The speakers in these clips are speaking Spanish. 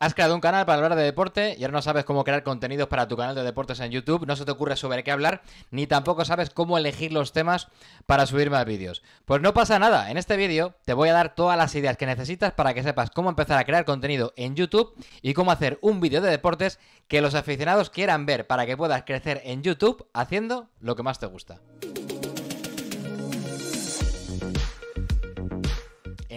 Has creado un canal para hablar de deporte y ahora no sabes cómo crear contenidos para tu canal de deportes en YouTube, no se te ocurre sobre qué hablar, ni tampoco sabes cómo elegir los temas para subir más vídeos. Pues no pasa nada, en este vídeo te voy a dar todas las ideas que necesitas para que sepas cómo empezar a crear contenido en YouTube y cómo hacer un vídeo de deportes que los aficionados quieran ver para que puedas crecer en YouTube haciendo lo que más te gusta.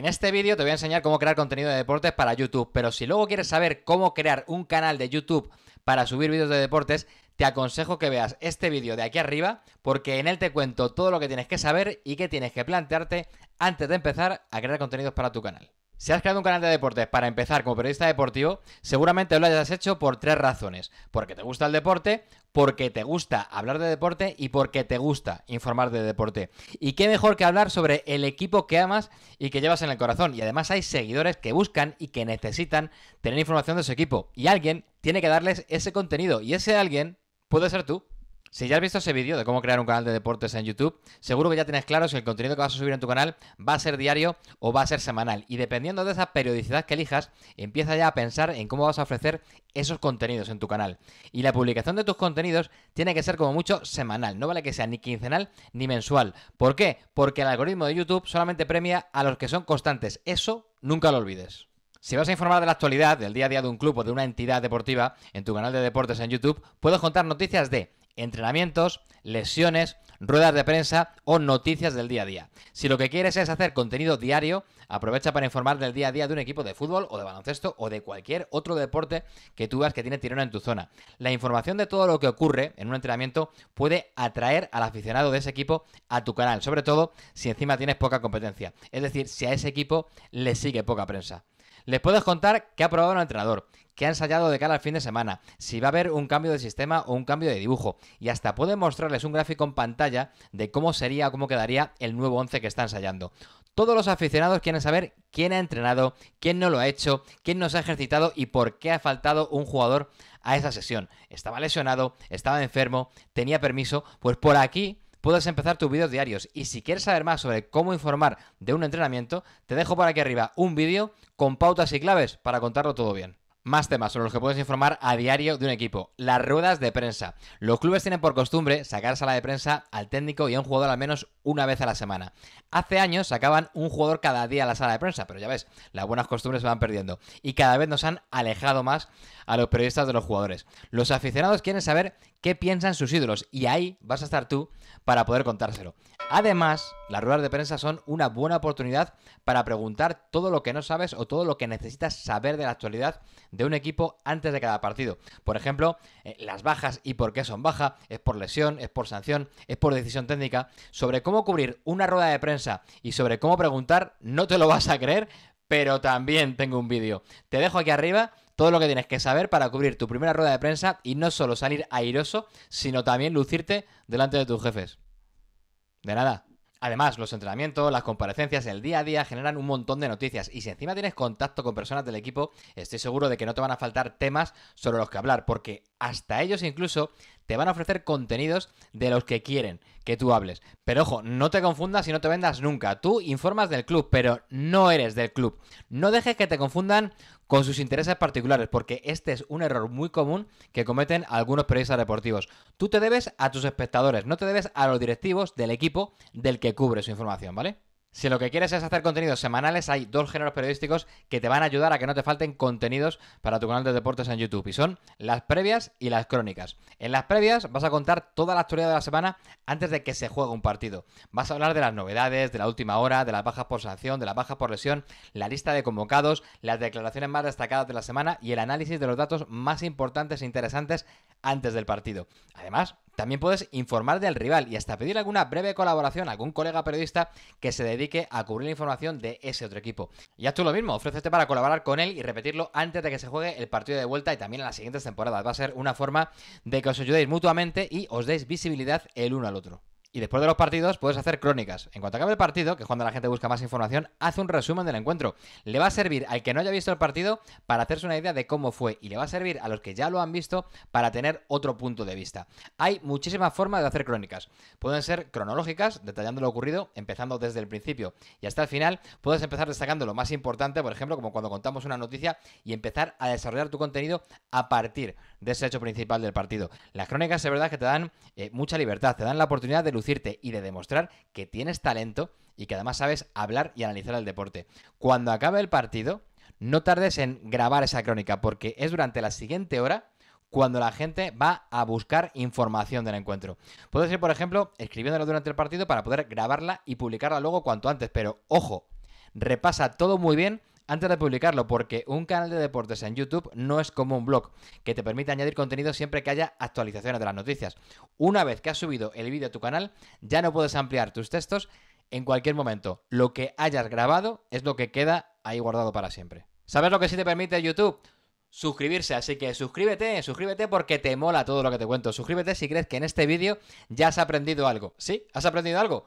En este vídeo te voy a enseñar cómo crear contenido de deportes para YouTube, pero si luego quieres saber cómo crear un canal de YouTube para subir vídeos de deportes, te aconsejo que veas este vídeo de aquí arriba porque en él te cuento todo lo que tienes que saber y que tienes que plantearte antes de empezar a crear contenidos para tu canal. Si has creado un canal de deportes para empezar como periodista deportivo, seguramente lo hayas hecho por tres razones. Porque te gusta el deporte, porque te gusta hablar de deporte y porque te gusta informar de deporte. Y qué mejor que hablar sobre el equipo que amas y que llevas en el corazón. Y además hay seguidores que buscan y que necesitan tener información de su equipo. Y alguien tiene que darles ese contenido. Y ese alguien puede ser tú. Si ya has visto ese vídeo de cómo crear un canal de deportes en YouTube, seguro que ya tienes claro si el contenido que vas a subir en tu canal va a ser diario o va a ser semanal. Y dependiendo de esa periodicidad que elijas, empieza ya a pensar en cómo vas a ofrecer esos contenidos en tu canal. Y la publicación de tus contenidos tiene que ser como mucho semanal, no vale que sea ni quincenal ni mensual. ¿Por qué? Porque el algoritmo de YouTube solamente premia a los que son constantes. Eso nunca lo olvides. Si vas a informar de la actualidad, del día a día de un club o de una entidad deportiva en tu canal de deportes en YouTube, puedes contar noticias de entrenamientos, lesiones, ruedas de prensa o noticias del día a día. Si lo que quieres es hacer contenido diario, aprovecha para informar del día a día de un equipo de fútbol o de baloncesto o de cualquier otro deporte que tú veas que tiene tirón en tu zona. La información de todo lo que ocurre en un entrenamiento puede atraer al aficionado de ese equipo a tu canal, sobre todo si encima tienes poca competencia. Es decir, si a ese equipo le sigue poca prensa. Les puedes contar que ha probado un entrenador, que ha ensayado de cara al fin de semana, si va a haber un cambio de sistema o un cambio de dibujo. Y hasta puede mostrarles un gráfico en pantalla de cómo sería o cómo quedaría el nuevo 11 que está ensayando. Todos los aficionados quieren saber quién ha entrenado, quién no lo ha hecho, quién no se ha ejercitado y por qué ha faltado un jugador a esa sesión. Estaba lesionado, estaba enfermo, tenía permiso. Pues por aquí puedes empezar tus vídeos diarios. Y si quieres saber más sobre cómo informar de un entrenamiento, te dejo por aquí arriba un vídeo con pautas y claves para contarlo todo bien. Más temas sobre los que puedes informar a diario de un equipo. Las ruedas de prensa. Los clubes tienen por costumbre sacar sala de prensa al técnico y a un jugador al menos una vez a la semana. Hace años sacaban un jugador cada día a la sala de prensa, pero ya ves, las buenas costumbres se van perdiendo. Y cada vez nos han alejado más a los periodistas de los jugadores. Los aficionados quieren saber qué piensan sus ídolos. Y ahí vas a estar tú para poder contárselo. Además, las ruedas de prensa son una buena oportunidad para preguntar todo lo que no sabes o todo lo que necesitas saber de la actualidad de un equipo antes de cada partido. Por ejemplo, eh, las bajas y por qué son bajas, es por lesión, es por sanción, es por decisión técnica. Sobre cómo cubrir una rueda de prensa y sobre cómo preguntar, no te lo vas a creer, pero también tengo un vídeo. Te dejo aquí arriba todo lo que tienes que saber para cubrir tu primera rueda de prensa y no solo salir airoso, sino también lucirte delante de tus jefes. De nada. Además, los entrenamientos, las comparecencias, el día a día generan un montón de noticias y si encima tienes contacto con personas del equipo, estoy seguro de que no te van a faltar temas sobre los que hablar, porque hasta ellos incluso te van a ofrecer contenidos de los que quieren que tú hables. Pero ojo, no te confundas y no te vendas nunca. Tú informas del club, pero no eres del club. No dejes que te confundan con sus intereses particulares, porque este es un error muy común que cometen algunos periodistas deportivos. Tú te debes a tus espectadores, no te debes a los directivos del equipo del que cubre su información, ¿vale? Si lo que quieres es hacer contenidos semanales, hay dos géneros periodísticos que te van a ayudar a que no te falten contenidos para tu canal de deportes en YouTube. Y son las previas y las crónicas. En las previas vas a contar toda la actualidad de la semana antes de que se juegue un partido. Vas a hablar de las novedades, de la última hora, de las bajas por sanción, de las bajas por lesión, la lista de convocados, las declaraciones más destacadas de la semana y el análisis de los datos más importantes e interesantes antes del partido. Además, también puedes informar del rival y hasta pedir alguna breve colaboración a algún colega periodista que se dedique a cubrir la información de ese otro equipo. Y haz tú lo mismo, ofrécete para colaborar con él y repetirlo antes de que se juegue el partido de vuelta y también en las siguientes temporadas. Va a ser una forma de que os ayudéis mutuamente y os deis visibilidad el uno al otro. Y después de los partidos puedes hacer crónicas. En cuanto acabe el partido, que es cuando la gente busca más información, haz un resumen del encuentro. Le va a servir al que no haya visto el partido para hacerse una idea de cómo fue y le va a servir a los que ya lo han visto para tener otro punto de vista. Hay muchísimas formas de hacer crónicas. Pueden ser cronológicas, detallando lo ocurrido, empezando desde el principio y hasta el final. Puedes empezar destacando lo más importante, por ejemplo, como cuando contamos una noticia y empezar a desarrollar tu contenido a partir de ese hecho principal del partido. Las crónicas, es verdad, que te dan eh, mucha libertad, te dan la oportunidad de y de demostrar que tienes talento y que además sabes hablar y analizar el deporte. Cuando acabe el partido, no tardes en grabar esa crónica, porque es durante la siguiente hora cuando la gente va a buscar información del encuentro. Puedes ir, por ejemplo, escribiéndola durante el partido para poder grabarla y publicarla luego cuanto antes, pero ojo, repasa todo muy bien antes de publicarlo, porque un canal de deportes en YouTube no es como un blog, que te permite añadir contenido siempre que haya actualizaciones de las noticias. Una vez que has subido el vídeo a tu canal, ya no puedes ampliar tus textos en cualquier momento. Lo que hayas grabado es lo que queda ahí guardado para siempre. ¿Sabes lo que sí te permite YouTube? suscribirse. Así que suscríbete, suscríbete porque te mola todo lo que te cuento. Suscríbete si crees que en este vídeo ya has aprendido algo. ¿Sí? ¿Has aprendido algo?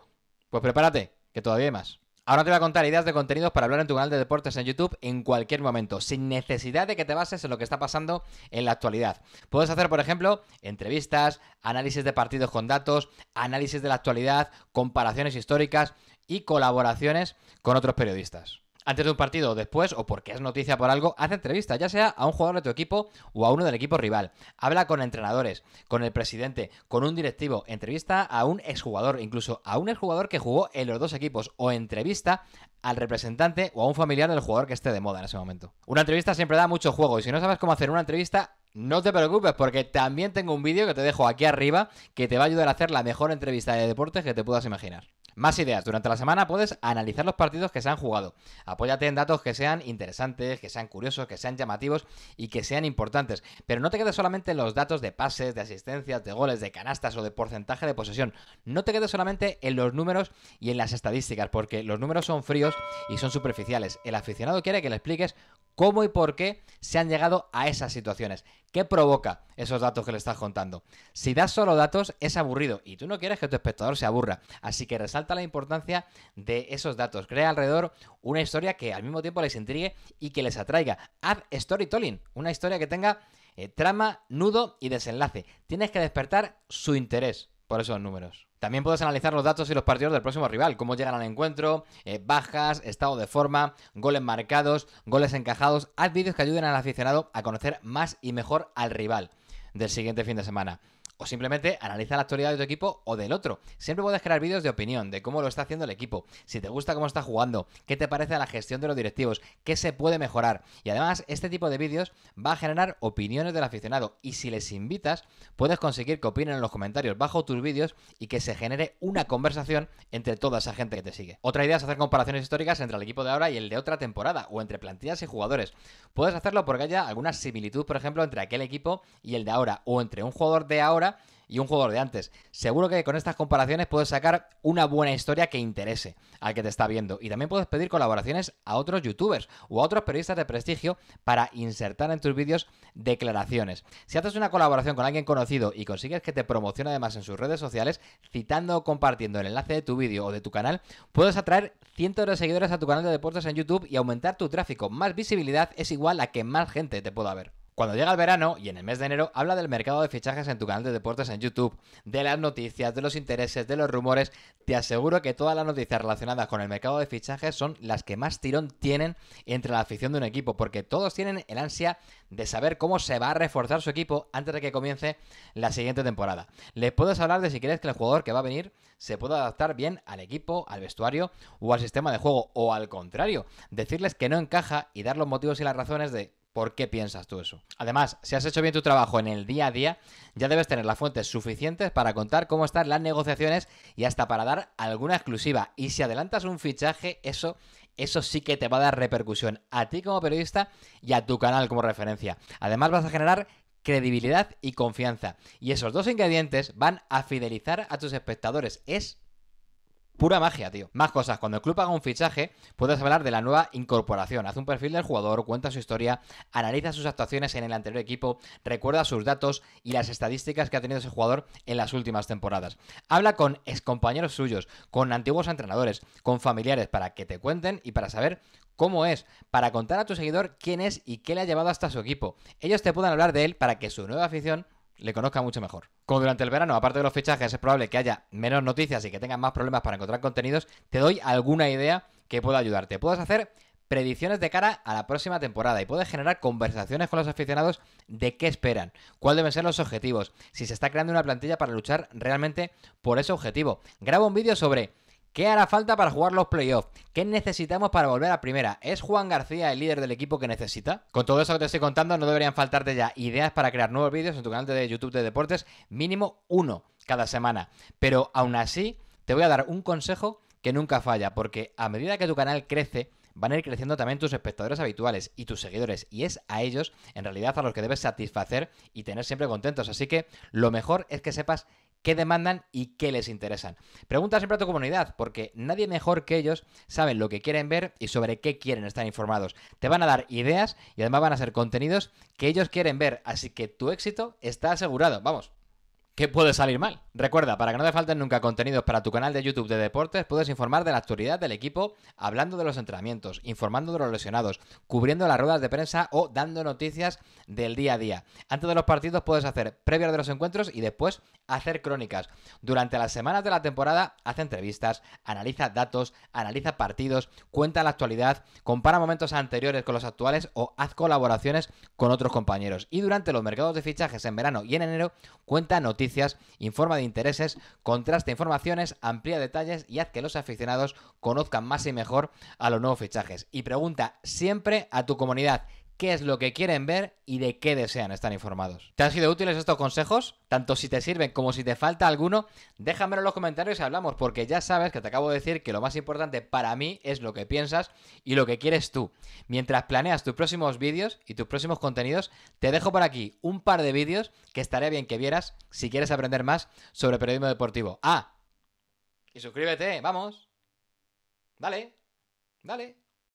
Pues prepárate, que todavía hay más. Ahora te voy a contar ideas de contenidos para hablar en tu canal de deportes en YouTube en cualquier momento, sin necesidad de que te bases en lo que está pasando en la actualidad. Puedes hacer, por ejemplo, entrevistas, análisis de partidos con datos, análisis de la actualidad, comparaciones históricas y colaboraciones con otros periodistas antes de un partido o después, o porque es noticia por algo, haz entrevista, ya sea a un jugador de tu equipo o a uno del equipo rival. Habla con entrenadores, con el presidente, con un directivo, entrevista a un exjugador, incluso a un exjugador que jugó en los dos equipos, o entrevista al representante o a un familiar del jugador que esté de moda en ese momento. Una entrevista siempre da mucho juego y si no sabes cómo hacer una entrevista, no te preocupes porque también tengo un vídeo que te dejo aquí arriba que te va a ayudar a hacer la mejor entrevista de deportes que te puedas imaginar. Más ideas. Durante la semana puedes analizar los partidos que se han jugado. Apóyate en datos que sean interesantes, que sean curiosos, que sean llamativos y que sean importantes. Pero no te quedes solamente en los datos de pases, de asistencias, de goles, de canastas o de porcentaje de posesión. No te quedes solamente en los números y en las estadísticas, porque los números son fríos y son superficiales. El aficionado quiere que le expliques cómo y por qué se han llegado a esas situaciones. ¿Qué provoca esos datos que le estás contando? Si das solo datos es aburrido y tú no quieres que tu espectador se aburra. Así que resalta la importancia de esos datos. Crea alrededor una historia que al mismo tiempo les intrigue y que les atraiga. Haz storytelling, una historia que tenga eh, trama, nudo y desenlace. Tienes que despertar su interés por esos números. También puedes analizar los datos y los partidos del próximo rival, cómo llegan al encuentro, eh, bajas, estado de forma, goles marcados, goles encajados. Haz vídeos que ayuden al aficionado a conocer más y mejor al rival del siguiente fin de semana o simplemente analiza la actualidad de tu equipo o del otro. Siempre puedes crear vídeos de opinión, de cómo lo está haciendo el equipo, si te gusta cómo está jugando, qué te parece la gestión de los directivos, qué se puede mejorar. Y además, este tipo de vídeos va a generar opiniones del aficionado y si les invitas, puedes conseguir que opinen en los comentarios bajo tus vídeos y que se genere una conversación entre toda esa gente que te sigue. Otra idea es hacer comparaciones históricas entre el equipo de ahora y el de otra temporada o entre plantillas y jugadores. Puedes hacerlo porque haya alguna similitud, por ejemplo, entre aquel equipo y el de ahora o entre un jugador de ahora y un jugador de antes. Seguro que con estas comparaciones puedes sacar una buena historia que interese al que te está viendo. Y también puedes pedir colaboraciones a otros youtubers o a otros periodistas de prestigio para insertar en tus vídeos declaraciones. Si haces una colaboración con alguien conocido y consigues que te promocione además en sus redes sociales, citando o compartiendo el enlace de tu vídeo o de tu canal, puedes atraer cientos de seguidores a tu canal de deportes en YouTube y aumentar tu tráfico. Más visibilidad es igual a que más gente te pueda ver. Cuando llega el verano y en el mes de enero habla del mercado de fichajes en tu canal de deportes en YouTube, de las noticias, de los intereses, de los rumores. Te aseguro que todas las noticias relacionadas con el mercado de fichajes son las que más tirón tienen entre la afición de un equipo, porque todos tienen el ansia de saber cómo se va a reforzar su equipo antes de que comience la siguiente temporada. Les puedes hablar de si crees que el jugador que va a venir se pueda adaptar bien al equipo, al vestuario o al sistema de juego, o al contrario, decirles que no encaja y dar los motivos y las razones de ¿Por qué piensas tú eso? Además, si has hecho bien tu trabajo en el día a día, ya debes tener las fuentes suficientes para contar cómo están las negociaciones y hasta para dar alguna exclusiva. Y si adelantas un fichaje, eso, eso sí que te va a dar repercusión a ti como periodista y a tu canal como referencia. Además, vas a generar credibilidad y confianza. Y esos dos ingredientes van a fidelizar a tus espectadores. Es Pura magia, tío. Más cosas. Cuando el club haga un fichaje, puedes hablar de la nueva incorporación. Haz un perfil del jugador, cuenta su historia, analiza sus actuaciones en el anterior equipo, recuerda sus datos y las estadísticas que ha tenido ese jugador en las últimas temporadas. Habla con excompañeros suyos, con antiguos entrenadores, con familiares para que te cuenten y para saber cómo es, para contar a tu seguidor quién es y qué le ha llevado hasta su equipo. Ellos te puedan hablar de él para que su nueva afición le conozca mucho mejor. Como durante el verano, aparte de los fichajes, es probable que haya menos noticias y que tengan más problemas para encontrar contenidos, te doy alguna idea que pueda ayudarte. Puedes hacer predicciones de cara a la próxima temporada y puedes generar conversaciones con los aficionados de qué esperan, cuáles deben ser los objetivos, si se está creando una plantilla para luchar realmente por ese objetivo. Graba un vídeo sobre ¿Qué hará falta para jugar los playoffs? ¿Qué necesitamos para volver a primera? ¿Es Juan García el líder del equipo que necesita? Con todo eso que te estoy contando, no deberían faltarte ya ideas para crear nuevos vídeos en tu canal de YouTube de deportes, mínimo uno cada semana. Pero aún así, te voy a dar un consejo que nunca falla, porque a medida que tu canal crece, van a ir creciendo también tus espectadores habituales y tus seguidores. Y es a ellos, en realidad, a los que debes satisfacer y tener siempre contentos. Así que lo mejor es que sepas qué demandan y qué les interesan. Pregunta siempre a tu comunidad, porque nadie mejor que ellos saben lo que quieren ver y sobre qué quieren estar informados. Te van a dar ideas y además van a ser contenidos que ellos quieren ver, así que tu éxito está asegurado. Vamos, ¿qué puede salir mal? Recuerda, para que no te falten nunca contenidos para tu canal de YouTube de deportes, puedes informar de la actualidad del equipo hablando de los entrenamientos, informando de los lesionados, cubriendo las ruedas de prensa o dando noticias del día a día. Antes de los partidos puedes hacer previas de los encuentros y después hacer crónicas. Durante las semanas de la temporada hace entrevistas, analiza datos, analiza partidos, cuenta la actualidad, compara momentos anteriores con los actuales o haz colaboraciones con otros compañeros. Y durante los mercados de fichajes en verano y en enero cuenta noticias, informa de intereses, contrasta informaciones, amplía detalles y haz que los aficionados conozcan más y mejor a los nuevos fichajes. Y pregunta siempre a tu comunidad qué es lo que quieren ver y de qué desean estar informados. ¿Te han sido útiles estos consejos? Tanto si te sirven como si te falta alguno, déjamelo en los comentarios y hablamos, porque ya sabes que te acabo de decir que lo más importante para mí es lo que piensas y lo que quieres tú. Mientras planeas tus próximos vídeos y tus próximos contenidos, te dejo por aquí un par de vídeos que estaría bien que vieras si quieres aprender más sobre periodismo deportivo. Ah, y suscríbete, vamos. Dale, dale.